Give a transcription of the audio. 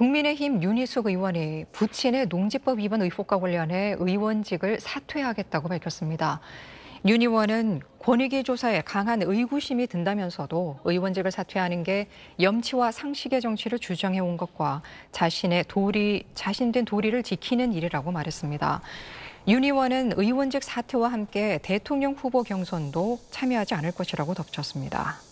국민의힘 윤희숙 의원이 부친의 농지법 위반 의혹과 관련해 의원직을 사퇴하겠다고 밝혔습니다. 윤 의원은 권익위 조사에 강한 의구심이 든다면서도 의원직을 사퇴하는 게 염치와 상식의 정치를 주장해 온 것과 자신의 도리, 자신된 도리를 지키는 일이라고 말했습니다. 윤 의원은 의원직 사퇴와 함께 대통령 후보 경선도 참여하지 않을 것이라고 덧붙였습니다.